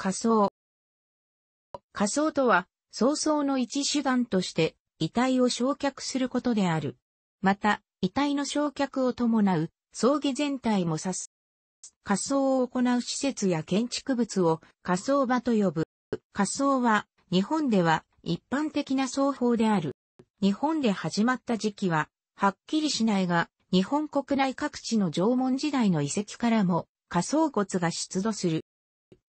仮想。仮想とは、葬送の一手段として、遺体を焼却することである。また、遺体の焼却を伴う、葬儀全体も指す。仮想を行う施設や建築物を仮想場と呼ぶ。仮想は、日本では一般的な奏法である。日本で始まった時期は、はっきりしないが、日本国内各地の縄文時代の遺跡からも、仮想骨が出土する。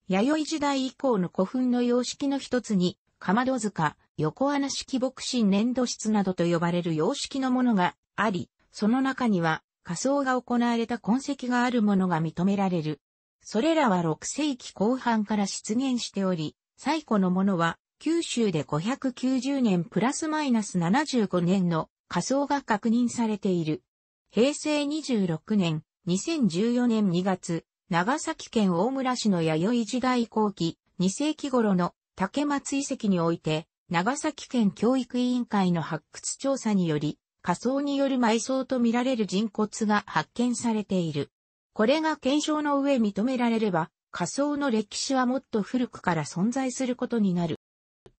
弥生時代以降の古墳の様式の一つに、かまど塚、横穴式牧神粘土室などと呼ばれる様式のものがあり、その中には、仮想が行われた痕跡があるものが認められる。それらは6世紀後半から出現しており、最古のものは、九州で590年プラスマイナス75年の仮想が確認されている。平成26年、2014年2月、長崎県大村市の弥生時代後期、2世紀頃の竹松遺跡において、長崎県教育委員会の発掘調査により、仮想による埋葬とみられる人骨が発見されている。これが検証の上認められれば、仮想の歴史はもっと古くから存在することになる。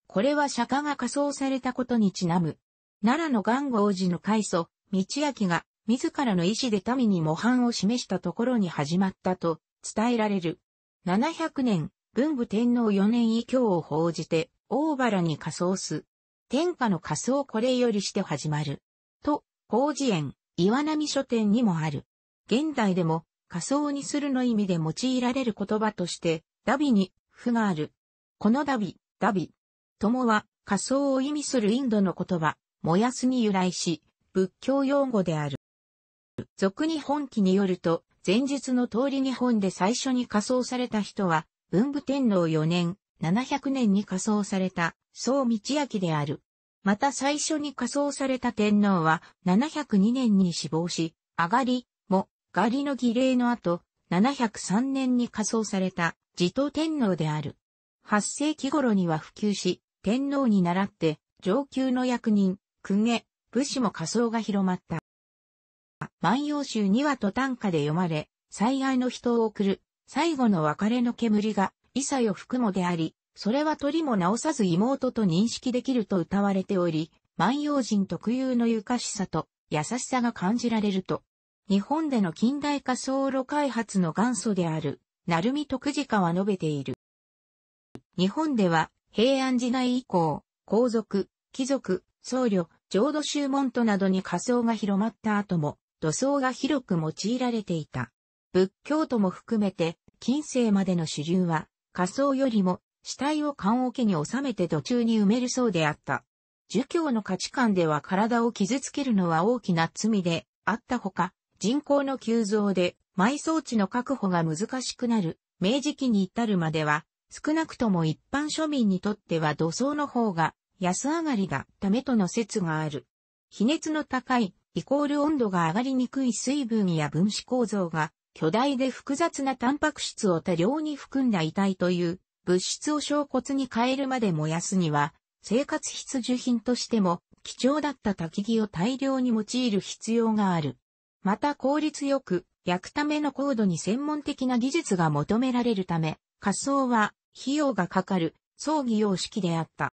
これは釈迦が仮想されたことにちなむ。奈良の元号寺の開祖、道明が自らの意志で民に模範を示したところに始まったと伝えられる。700年、文武天皇4年以降を報じて、大原に仮装す。天下の仮装これよりして始まる。と、工事園、岩波書店にもある。現代でも、仮装にするの意味で用いられる言葉として、ダビに、負がある。このダビ、ダビ。友は、仮装を意味するインドの言葉、燃やすに由来し、仏教用語である。俗日本記によると、前述の通り日本で最初に仮装された人は、文武天皇4年、700年に仮装された、宋道明である。また最初に仮装された天皇は、702年に死亡し、上がり、も、がりの儀礼の後、703年に仮装された、持統天皇である。8世紀頃には普及し、天皇に倣って、上級の役人、公家、武士も仮装が広まった。万葉集にはと短歌で読まれ、最愛の人を送る、最後の別れの煙が、いさよくもであり、それは鳥も直さず妹と認識できると歌われており、万葉人特有のゆかしさと優しさが感じられると。日本での近代化走路開発の元祖である、鳴海徳次家は述べている。日本では、平安時代以降、皇族、貴族、僧侶、浄土宗門徒などに仮想が広まった後も、土葬が広く用いられていた。仏教徒も含めて、近世までの主流は、火葬よりも死体を棺桶に収めて途中に埋めるそうであった。儒教の価値観では体を傷つけるのは大きな罪であったほか、人口の急増で埋葬地の確保が難しくなる明治期に至るまでは、少なくとも一般庶民にとっては土葬の方が安上がりだためとの説がある。比熱の高いイコール温度が上がりにくい水分や分子構造が巨大で複雑なタンパク質を多量に含んだ遺体という物質を小骨に変えるまで燃やすには生活必需品としても貴重だった焚き木を大量に用いる必要がある。また効率よく焼くための高度に専門的な技術が求められるため、火葬は費用がかかる葬儀様式であった。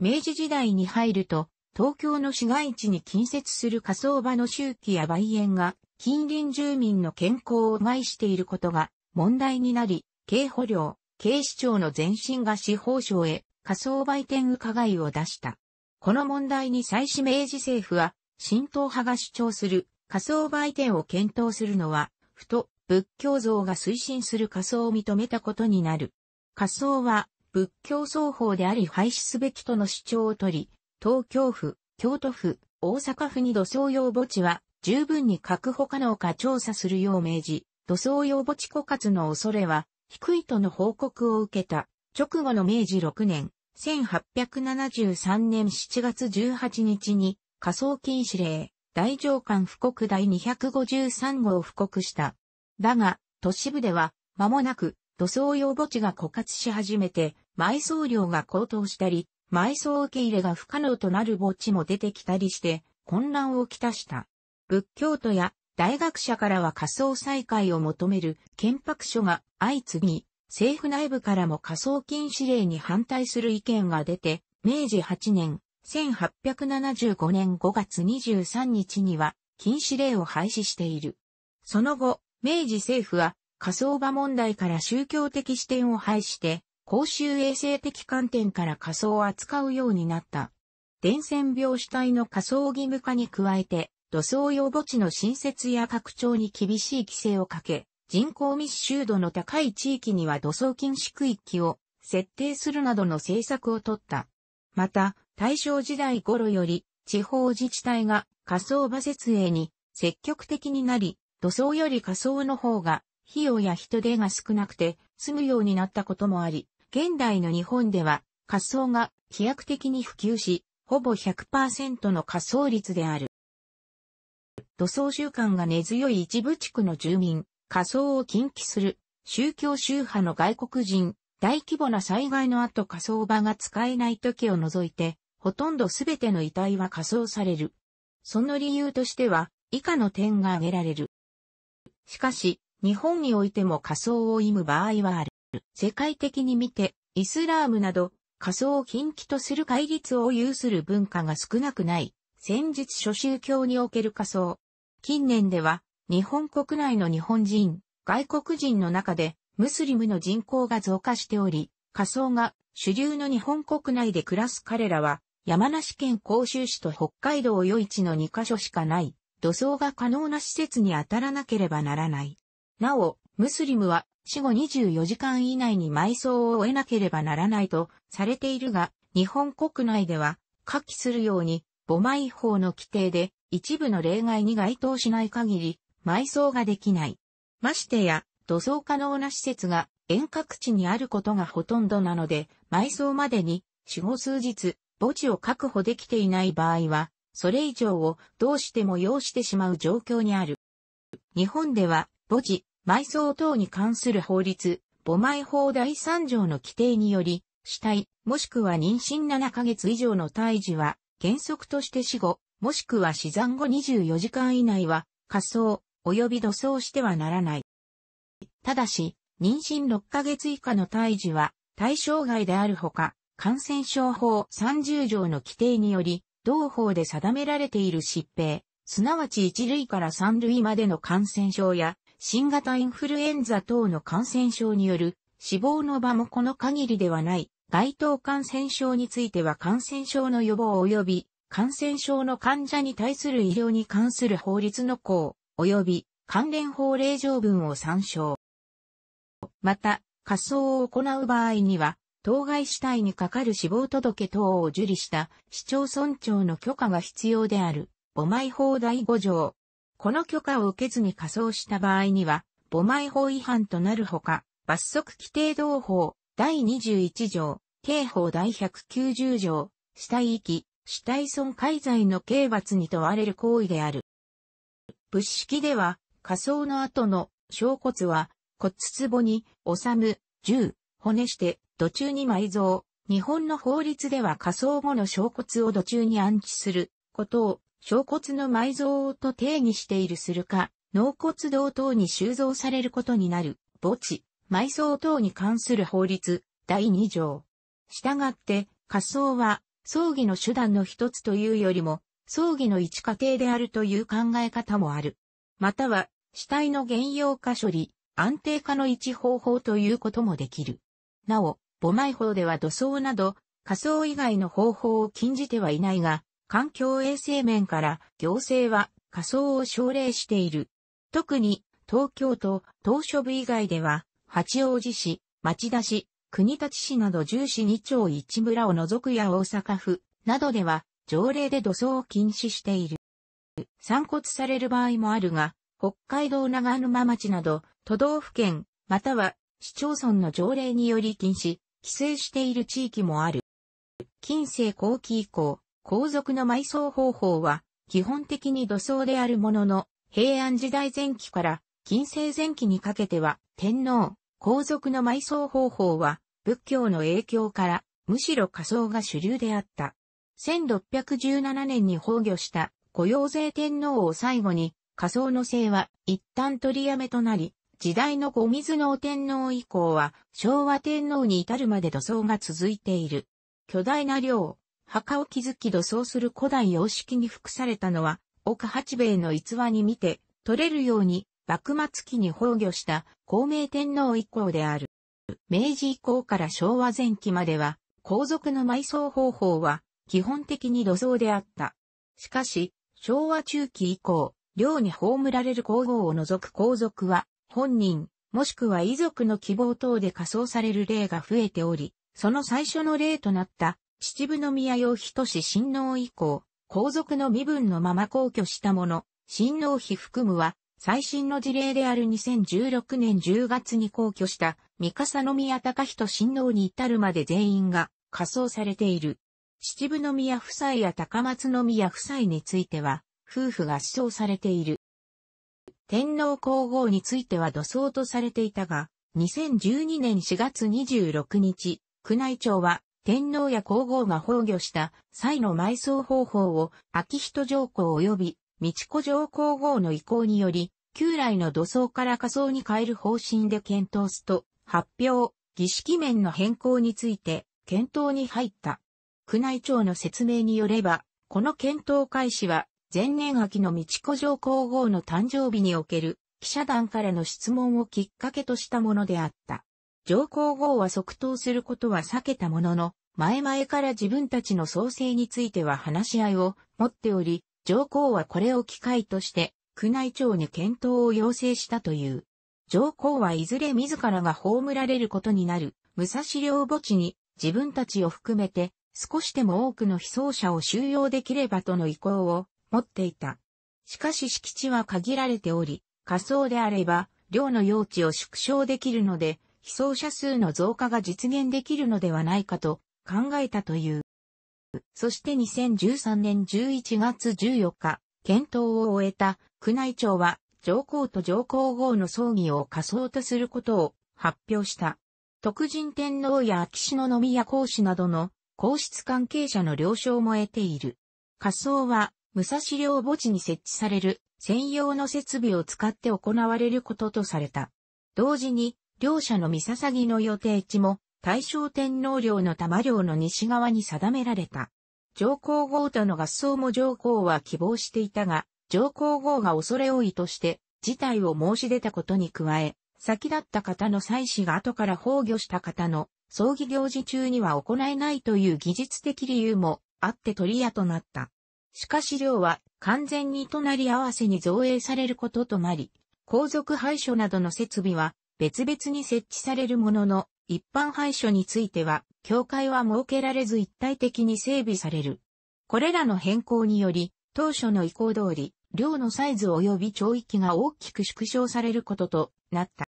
明治時代に入ると東京の市街地に近接する火葬場の周期や梅園が近隣住民の健康を害していることが問題になり、警保領、警視庁の前身が司法省へ火葬売店伺いを出した。この問題に最始明治政府は、新党派が主張する火葬売店を検討するのは、ふと仏教像が推進する仮想を認めたことになる。仮想は仏教奏法であり廃止すべきとの主張を取り、東京府、京都府、大阪府に土葬用墓地は十分に確保可能か調査するよう命じ、土葬用墓地枯渇の恐れは低いとの報告を受けた直後の明治6年、1873年7月18日に仮想禁止令、大上官布告第253号を布告した。だが、都市部では間もなく土葬用墓地が枯渇し始めて埋葬量が高騰したり、埋葬受け入れが不可能となる墓地も出てきたりして混乱をきたした。仏教徒や大学者からは仮想再開を求める憲白書が相次ぎ、政府内部からも仮想禁止令に反対する意見が出て、明治8年、1875年5月23日には禁止令を廃止している。その後、明治政府は仮想場問題から宗教的視点を廃して、公衆衛生的観点から仮想を扱うようになった。伝染病主体の仮想義務化に加えて、土葬用墓地の新設や拡張に厳しい規制をかけ、人口密集度の高い地域には土葬禁止区域を設定するなどの政策をとった。また、大正時代頃より、地方自治体が仮想場設営に積極的になり、土葬より仮想の方が費用や人手が少なくて済むようになったこともあり、現代の日本では、火葬が飛躍的に普及し、ほぼ100%の仮想率である。土葬習慣が根強い一部地区の住民、仮想を禁忌する、宗教宗派の外国人、大規模な災害の後仮想場が使えない時を除いて、ほとんどすべての遺体は仮想される。その理由としては、以下の点が挙げられる。しかし、日本においても仮想を忌む場合はある。世界的に見て、イスラームなど、仮想を禁忌とする戒律を有する文化が少なくない、先日諸宗教における仮想。近年では、日本国内の日本人、外国人の中で、ムスリムの人口が増加しており、仮想が主流の日本国内で暮らす彼らは、山梨県甲州市と北海道余市の2カ所しかない、土葬が可能な施設に当たらなければならない。なお、ムスリムは死後24時間以内に埋葬を終えなければならないとされているが、日本国内では、下記するように、母埋法の規定で、一部の例外に該当しない限り、埋葬ができない。ましてや、土葬可能な施設が遠隔地にあることがほとんどなので、埋葬までに、死後数日、墓地を確保できていない場合は、それ以上をどうしても要してしまう状況にある。日本では、墓地、埋葬等に関する法律、母埋法第3条の規定により、死体、もしくは妊娠7ヶ月以上の胎児は、原則として死後、もしくは死産後24時間以内は、仮葬、及び土葬してはならない。ただし、妊娠6ヶ月以下の胎児は、対象外であるほか、感染症法30条の規定により、同法で定められている疾病、すなわち1類から3類までの感染症や、新型インフルエンザ等の感染症による死亡の場もこの限りではない。該当感染症については感染症の予防及び感染症の患者に対する医療に関する法律の項及び関連法令条文を参照。また、仮想を行う場合には、当該死体に係る死亡届等を受理した市町村長の許可が必要である。5枚法第5条、この許可を受けずに仮装した場合には、母前法違反となるほか、罰則規定同法、第21条、刑法第190条、死体遺棄、死体損壊罪の刑罰に問われる行為である。物式では、仮装の後の小骨は骨壺に、収む、銃、骨して、土中に埋蔵。日本の法律では仮装後の小骨を土中に安置することを小骨の埋蔵と定義しているするか、納骨堂等に収蔵されることになる、墓地、埋葬等に関する法律、第2条。したがって、火葬は、葬儀の手段の一つというよりも、葬儀の一過程であるという考え方もある。または、死体の原用化処理、安定化の一方法ということもできる。なお、墓埋法では土葬など、火葬以外の方法を禁じてはいないが、環境衛生面から行政は仮想を奨励している。特に東京都、しょ部以外では、八王子市、町田市、国立市など十四、二2町1村を除くや大阪府などでは、条例で土葬を禁止している。散骨される場合もあるが、北海道長沼町など都道府県または市町村の条例により禁止、規制している地域もある。近世後期以降、皇族の埋葬方法は、基本的に土葬であるものの、平安時代前期から近世前期にかけては、天皇、皇族の埋葬方法は、仏教の影響から、むしろ仮葬が主流であった。1617年に崩御した御用税天皇を最後に、仮葬の姓は一旦取りやめとなり、時代の御水お天皇以降は昭和天皇に至るまで土葬が続いている。巨大な量、墓を築き土葬する古代様式に服されたのは、奥八兵衛の逸話に見て、取れるように、幕末期に崩御した孔明天皇以降である。明治以降から昭和前期までは、皇族の埋葬方法は、基本的に土葬であった。しかし、昭和中期以降、寮に葬られる皇后を除く皇族は、本人、もしくは遺族の希望等で仮葬される例が増えており、その最初の例となった、秩父宮用人氏親王以降、皇族の身分のまま皇居した者、親王妃含むは、最新の事例である2016年10月に皇居した三笠宮隆人親王に至るまで全員が仮装されている。秩父宮夫妻や高松宮夫妻については、夫婦が死傷されている。天皇皇后については土葬とされていたが、2012年4月26日、宮内庁は天皇や皇后が崩御した際の埋葬方法を、秋人上皇及び、道子上皇后の意向により、旧来の土葬から仮葬に変える方針で検討すと、発表、儀式面の変更について、検討に入った。宮内庁の説明によれば、この検討開始は、前年秋の道子上皇后の誕生日における記者団からの質問をきっかけとしたものであった。上皇后は即答することは避けたものの、前々から自分たちの創生については話し合いを持っており、上皇はこれを機会として、宮内庁に検討を要請したという。上皇はいずれ自らが葬られることになる、武蔵陵墓地に自分たちを含めて少しでも多くの被葬者を収容できればとの意向を持っていた。しかし敷地は限られており、仮想であれば、寮の用地を縮小できるので、被葬者数の増加が実現できるのではないかと考えたという。そして2013年11月14日、検討を終えた宮内庁は上皇と上皇后の葬儀を仮葬とすることを発表した。徳人天皇や秋篠宮皇子などの皇室関係者の了承も得ている。仮葬は武蔵陵墓地に設置される専用の設備を使って行われることとされた。同時に両者の三笹の予定地も、大正天皇陵の玉陵の西側に定められた。上皇后との合奏も上皇は希望していたが、上皇后が恐れ多いとして、事態を申し出たことに加え、先立った方の祭祀が後から崩御した方の葬儀行事中には行えないという技術的理由もあって取り屋となった。しかし陵は完全に隣り合わせに造営されることとなり、皇族廃所などの設備は別々に設置されるものの、一般廃所については、境界は設けられず一体的に整備される。これらの変更により、当初の意向通り、量のサイズ及び長域が大きく縮小されることとなった。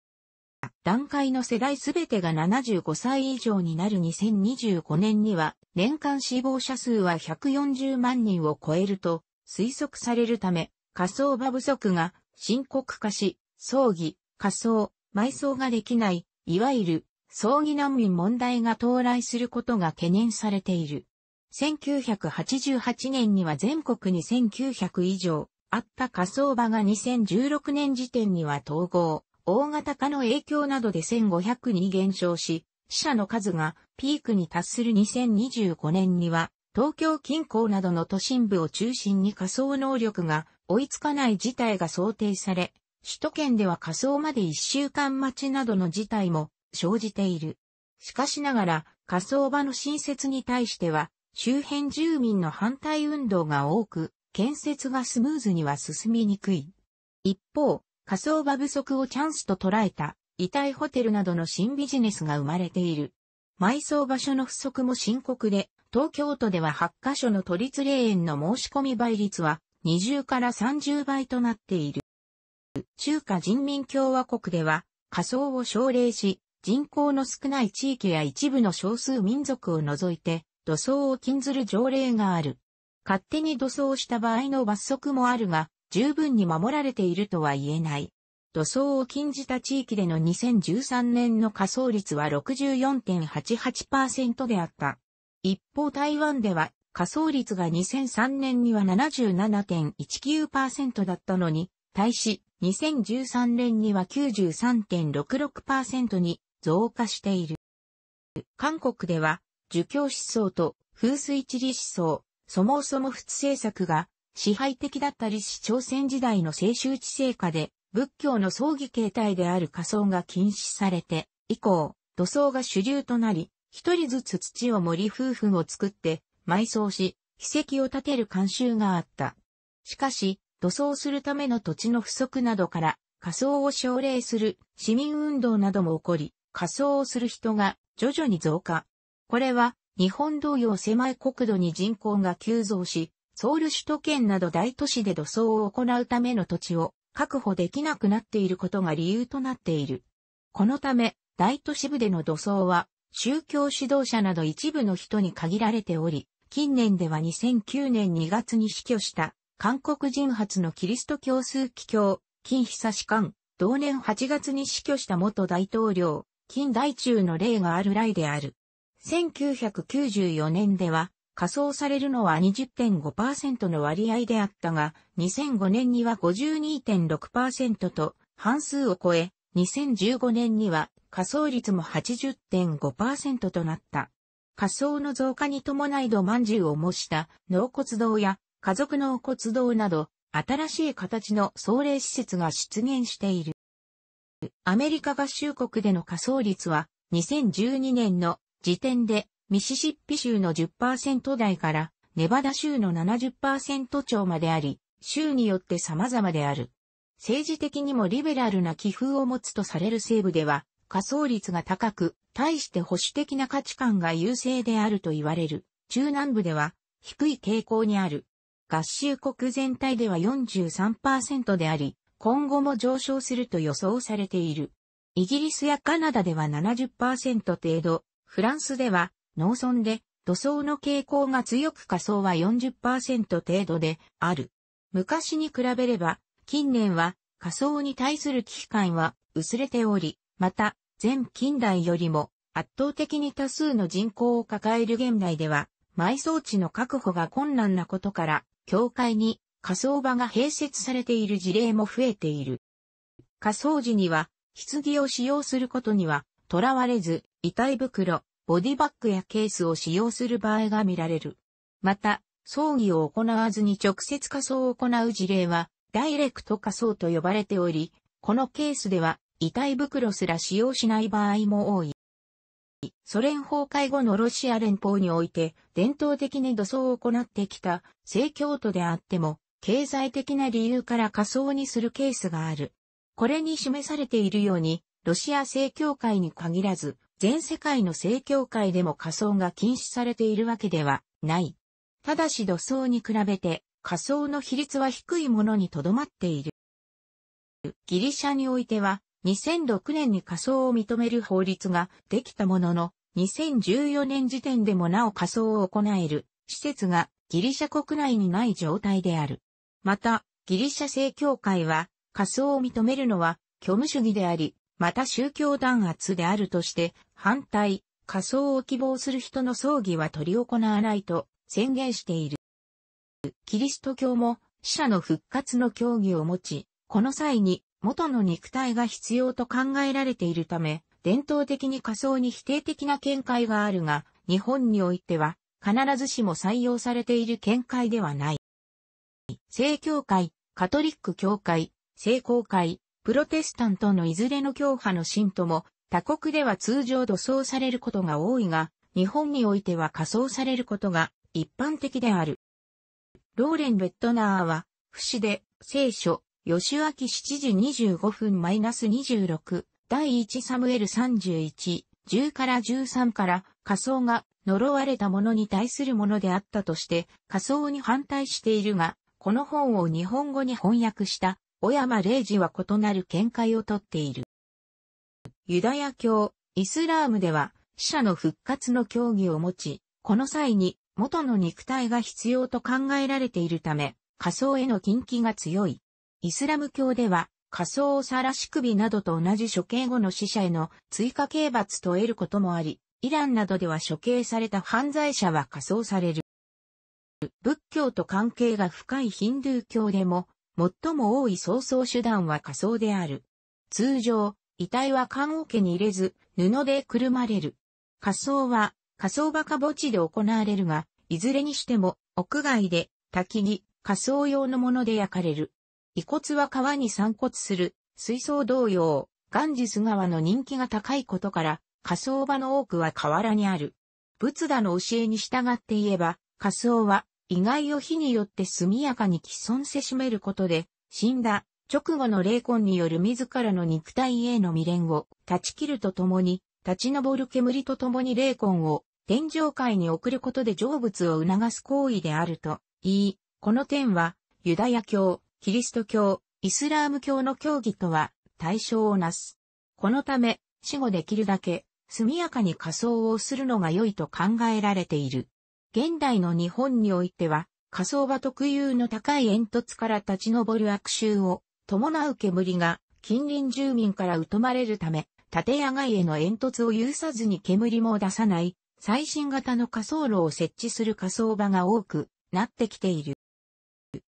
段階の世代すべてが75歳以上になる2025年には、年間死亡者数は140万人を超えると推測されるため、火葬場不足が深刻化し、葬儀、火葬、埋葬ができない、いわゆる葬儀難民問題が到来することが懸念されている。1988年には全国に1900以上あった火葬場が2016年時点には統合、大型化の影響などで1500に減少し、死者の数がピークに達する2025年には、東京近郊などの都心部を中心に火葬能力が追いつかない事態が想定され、首都圏では仮想まで1週間待ちなどの事態も生じている。しかしながら、仮想場の新設に対しては、周辺住民の反対運動が多く、建設がスムーズには進みにくい。一方、仮想場不足をチャンスと捉えた、遺体ホテルなどの新ビジネスが生まれている。埋葬場所の不足も深刻で、東京都では8カ所の都立霊園の申し込み倍率は20から30倍となっている。中華人民共和国では、仮想を奨励し、人口の少ない地域や一部の少数民族を除いて、土葬を禁ずる条例がある。勝手に土葬した場合の罰則もあるが、十分に守られているとは言えない。土葬を禁じた地域での2013年の仮想率は64.88%であった。一方台湾では仮想率が2003年には77.19%だったのに、対し2013年には93.66%に増加している。韓国では、儒教思想と風水地理思想、そもそも仏政策が支配的だったりし朝鮮時代の青州地政下で仏教の葬儀形態である仮葬が禁止されて以降、土葬が主流となり、一人ずつ土を盛り夫婦を作って埋葬し、奇跡を建てる慣習があった。しかし、土葬するための土地の不足などから、仮葬を奨励する市民運動なども起こり、仮葬をする人が徐々に増加。これは、日本同様狭い国土に人口が急増し、ソウル首都圏など大都市で土葬を行うための土地を確保できなくなっていることが理由となっている。このため、大都市部での土葬は、宗教指導者など一部の人に限られており、近年では2009年2月に死去した韓国人発のキリスト教数奇教、金久士官、同年8月に死去した元大統領、金大中の例がある来である。1994年では、仮想されるのは20.5%の割合であったが、2005年には52.6%と半数を超え、2015年には仮想率も80.5%となった。仮想の増加に伴い土まんじゅうを模した納骨堂や家族のお骨堂など、新しい形の壮麗施設が出現している。アメリカ合衆国での仮想率は、2012年の時点で、ミシシッピ州の10%台から、ネバダ州の70%超まであり、州によって様々である。政治的にもリベラルな気風を持つとされる西部では、仮想率が高く、対して保守的な価値観が優勢であると言われる。中南部では、低い傾向にある。合衆国全体では43%であり、今後も上昇すると予想されている。イギリスやカナダでは70%程度、フランスでは農村で土層の傾向が強く仮想は40%程度である。昔に比べれば、近年は仮想に対する危機感は薄れており、また、全近代よりも圧倒的に多数の人口を抱える現代では、埋葬地の確保が困難なことから、教会に火葬場が併設されている事例も増えている。火葬時には、棺を使用することには、囚われず、遺体袋、ボディバッグやケースを使用する場合が見られる。また、葬儀を行わずに直接火葬を行う事例は、ダイレクト火葬と呼ばれており、このケースでは、遺体袋すら使用しない場合も多い。ソ連崩壊後のロシア連邦において伝統的に土葬を行ってきた正教徒であっても、経済的な理由から仮想にするケースがある。これに示されているように、ロシア正教会に限らず、全世界の正教会でも仮想が禁止されているわけではない。ただし土葬に比べて仮想の比率は低いものにとどまっている。ギリシャにおいては2006年に仮想を認める法律ができたものの、2014年時点でもなお仮想を行える施設がギリシャ国内にない状態である。また、ギリシャ正教会は仮想を認めるのは虚無主義であり、また宗教弾圧であるとして反対、仮想を希望する人の葬儀は取り行わないと宣言している。キリスト教も死者の復活の教義を持ち、この際に元の肉体が必要と考えられているため、伝統的に仮想に否定的な見解があるが、日本においては必ずしも採用されている見解ではない。正教会、カトリック教会、聖公会、プロテスタントのいずれの教派の信徒も、他国では通常土葬されることが多いが、日本においては仮葬されることが一般的である。ローレン・ベットナーは、不死で聖書、吉明7時25分 -26、第1サムエル31、10から13から仮想が呪われた者に対するものであったとして仮想に反対しているが、この本を日本語に翻訳した小山礼治は異なる見解をとっている。ユダヤ教、イスラームでは死者の復活の教義を持ち、この際に元の肉体が必要と考えられているため、仮想への近畿が強い。イスラム教では、仮想を晒し首などと同じ処刑後の死者への追加刑罰と得ることもあり、イランなどでは処刑された犯罪者は仮想される。仏教と関係が深いヒンドゥー教でも、最も多い早々手段は仮想である。通常、遺体は棺桶に入れず、布でくるまれる。仮想は、仮想場か墓地で行われるが、いずれにしても、屋外で、焚き火、仮想用のもので焼かれる。遺骨は川に散骨する、水槽同様、ガンジス川の人気が高いことから、仮想場の多くは河原にある。仏陀の教えに従って言えば、仮想は、意外を火によって速やかに既存せしめることで、死んだ直後の霊魂による自らの肉体への未練を断ち切るとともに、立ち上る煙とともに霊魂を天上界に送ることで成仏を促す行為であると言い、この点は、ユダヤ教、キリスト教、イスラーム教の教義とは対象をなす。このため、死後できるだけ速やかに仮装をするのが良いと考えられている。現代の日本においては、仮装場特有の高い煙突から立ち上る悪臭を伴う煙が近隣住民から疎まれるため、建屋外への煙突を許さずに煙も出さない最新型の仮装炉を設置する仮装場が多くなってきている。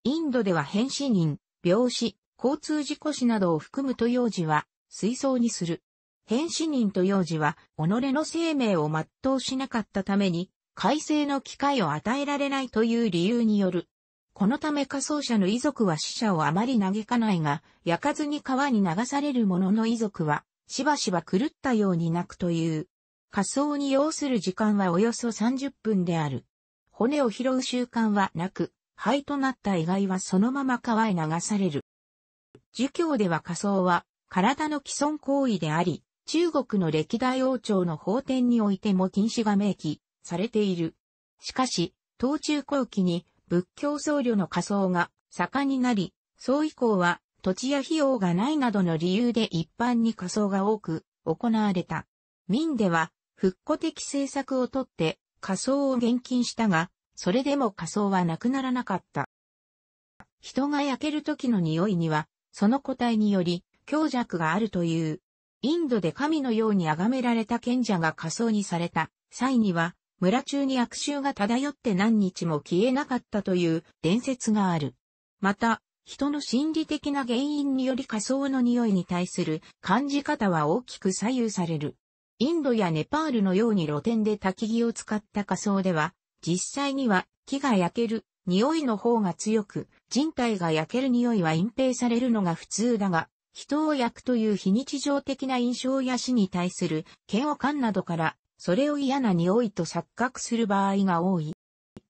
インドでは変死人、病死、交通事故死などを含むと用児は、水槽にする。変死人と用児は、己の生命を全うしなかったために、改正の機会を与えられないという理由による。このため仮想者の遺族は死者をあまり嘆かないが、焼かずに川に流される者の遺族は、しばしば狂ったように泣くという。仮想に要する時間はおよそ30分である。骨を拾う習慣はなく、灰となった遺骸はそのまま川へ流される。儒教では仮想は体の既存行為であり、中国の歴代王朝の法典においても禁止が明記されている。しかし、東中後期に仏教僧侶の仮装が盛んになり、僧以降は土地や費用がないなどの理由で一般に仮装が多く行われた。明では復古的政策をとって仮装を厳禁したが、それでも仮装はなくならなかった。人が焼ける時の匂いには、その個体により強弱があるという。インドで神のように崇められた賢者が仮装にされた際には、村中に悪臭が漂って何日も消えなかったという伝説がある。また、人の心理的な原因により仮装の匂いに対する感じ方は大きく左右される。インドやネパールのように露天で焚き木を使った仮装では、実際には木が焼ける匂いの方が強く、人体が焼ける匂いは隠蔽されるのが普通だが、人を焼くという非日常的な印象や死に対する嫌悪感などから、それを嫌な匂いと錯覚する場合が多い。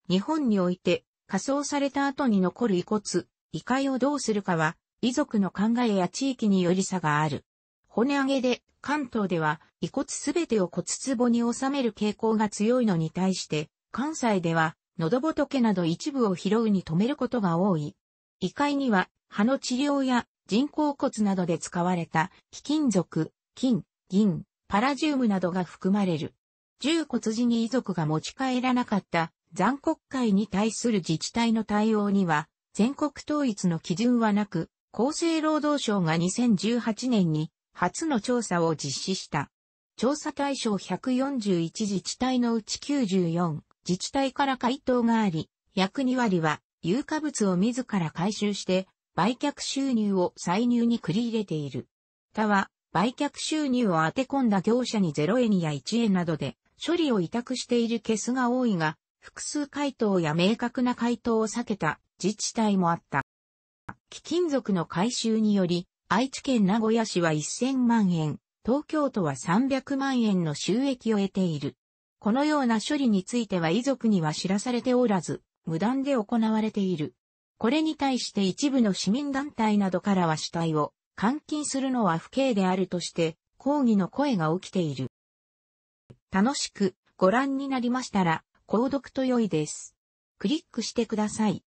日本において、火葬された後に残る遺骨、遺骸をどうするかは、遺族の考えや地域により差がある。骨上げで、関東では遺骨すべてを骨壺に収める傾向が強いのに対して、関西では、喉仏など一部を拾うに止めることが多い。異界には、歯の治療や人工骨などで使われた貴金属、金、銀、パラジウムなどが含まれる。重骨寺に遺族が持ち帰らなかった残国会に対する自治体の対応には、全国統一の基準はなく、厚生労働省が2018年に初の調査を実施した。調査対象141自治体のうち94、自治体から回答があり、約2割は有価物を自ら回収して売却収入を歳入に繰り入れている。他は売却収入を当て込んだ業者に0円や1円などで処理を委託しているケースが多いが、複数回答や明確な回答を避けた自治体もあった。貴金属の回収により、愛知県名古屋市は1000万円、東京都は300万円の収益を得ている。このような処理については遺族には知らされておらず、無断で行われている。これに対して一部の市民団体などからは死体を監禁するのは不敬であるとして、抗議の声が起きている。楽しくご覧になりましたら、購読と良いです。クリックしてください。